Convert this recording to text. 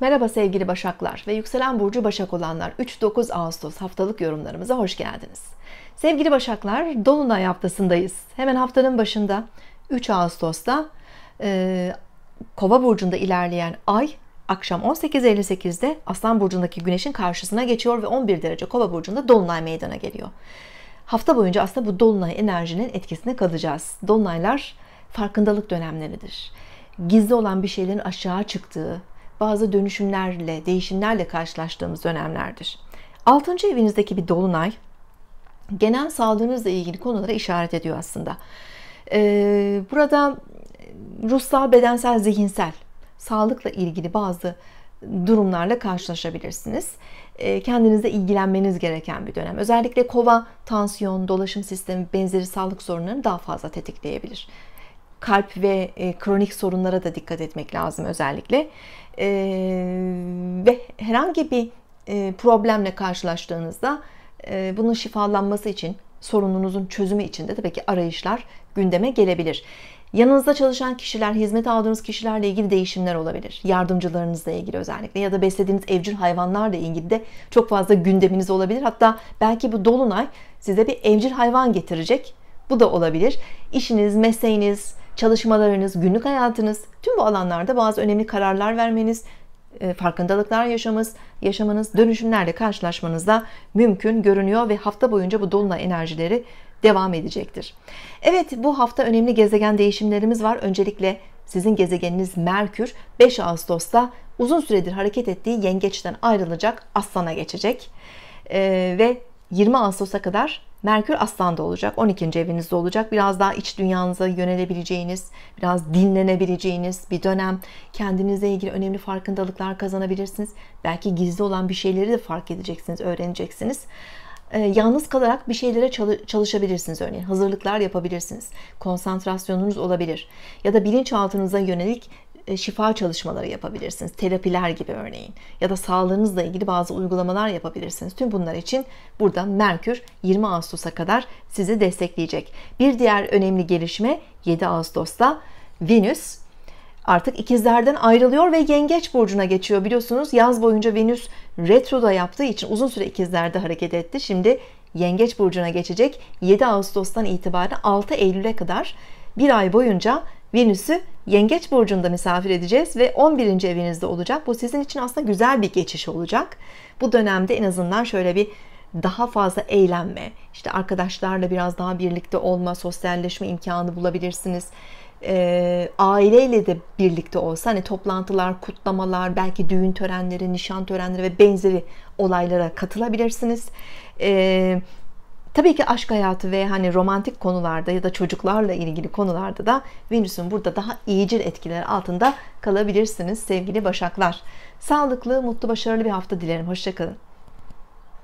Merhaba sevgili Başaklar ve yükselen burcu Başak olanlar 3-9 Ağustos haftalık yorumlarımıza hoş geldiniz. Sevgili Başaklar, Dolunay haftasındayız. Hemen haftanın başında 3 Ağustos'ta e, Kova burcunda ilerleyen ay akşam 18.58'de Aslan burcundaki güneşin karşısına geçiyor ve 11 derece Kova burcunda dolunay meydana geliyor. Hafta boyunca aslında bu dolunay enerjinin etkisinde kalacağız. Dolunaylar farkındalık dönemleridir. Gizli olan bir şeylerin aşağı çıktığı, bazı dönüşümlerle, değişimlerle karşılaştığımız dönemlerdir. 6. evinizdeki bir dolunay genel sağlığınızla ilgili konulara işaret ediyor aslında. Ee, burada ruhsal, bedensel, zihinsel sağlıkla ilgili bazı durumlarla karşılaşabilirsiniz. Ee, Kendinize ilgilenmeniz gereken bir dönem. Özellikle kova, tansiyon, dolaşım sistemi benzeri sağlık sorunlarını daha fazla tetikleyebilir kalp ve e, kronik sorunlara da dikkat etmek lazım özellikle. E, ve herhangi bir e, problemle karşılaştığınızda e, bunun şifalanması için, sorununuzun çözümü için de tabii ki arayışlar gündeme gelebilir. Yanınızda çalışan kişiler, hizmet aldığınız kişilerle ilgili değişimler olabilir. Yardımcılarınızla ilgili özellikle ya da beslediğiniz evcil hayvanlarla ilgili de çok fazla gündeminiz olabilir. Hatta belki bu dolunay size bir evcil hayvan getirecek. Bu da olabilir. İşiniz, mesleğiniz, çalışmalarınız, günlük hayatınız, tüm bu alanlarda bazı önemli kararlar vermeniz, e, farkındalıklar yaşamız, yaşamanız, dönüşümlerle karşılaşmanız da mümkün görünüyor ve hafta boyunca bu dolunay enerjileri devam edecektir. Evet bu hafta önemli gezegen değişimlerimiz var. Öncelikle sizin gezegeniniz Merkür 5 Ağustos'ta uzun süredir hareket ettiği yengeçten ayrılacak Aslan'a geçecek. Ee, ve 20 Ağustos'a kadar Merkür Aslan'da olacak. 12. evinizde olacak. Biraz daha iç dünyanıza yönelebileceğiniz, biraz dinlenebileceğiniz bir dönem. Kendinize ilgili önemli farkındalıklar kazanabilirsiniz. Belki gizli olan bir şeyleri de fark edeceksiniz, öğreneceksiniz. E, yalnız kalarak bir şeylere çalışabilirsiniz örneğin. Hazırlıklar yapabilirsiniz. Konsantrasyonunuz olabilir. Ya da bilinçaltınıza yönelik e, şifa çalışmaları yapabilirsiniz. Terapiler gibi örneğin. Ya da sağlığınızla ilgili bazı uygulamalar yapabilirsiniz. Tüm bunlar için burada Merkür 20 Ağustos'a kadar sizi destekleyecek. Bir diğer önemli gelişme 7 Ağustos'ta Venüs artık ikizlerden ayrılıyor ve yengeç burcuna geçiyor. Biliyorsunuz yaz boyunca Venüs retroda yaptığı için uzun süre ikizlerde hareket etti. Şimdi yengeç burcuna geçecek. 7 Ağustos'tan itibaren 6 Eylül'e kadar bir ay boyunca Venüs'ü Yengeç burcunda misafir edeceğiz ve 11. evinizde olacak. Bu sizin için aslında güzel bir geçiş olacak. Bu dönemde en azından şöyle bir daha fazla eğlenme, işte arkadaşlarla biraz daha birlikte olma, sosyalleşme imkanı bulabilirsiniz. E, aileyle de birlikte olsa hani toplantılar, kutlamalar, belki düğün törenleri, nişan törenleri ve benzeri olaylara katılabilirsiniz. E, Tabii ki aşk hayatı ve hani romantik konularda ya da çocuklarla ilgili konularda da Venüs'ün burada daha iyicil etkiler altında kalabilirsiniz sevgili Başaklar. Sağlıklı, mutlu, başarılı bir hafta dilerim. Hoşçakalın.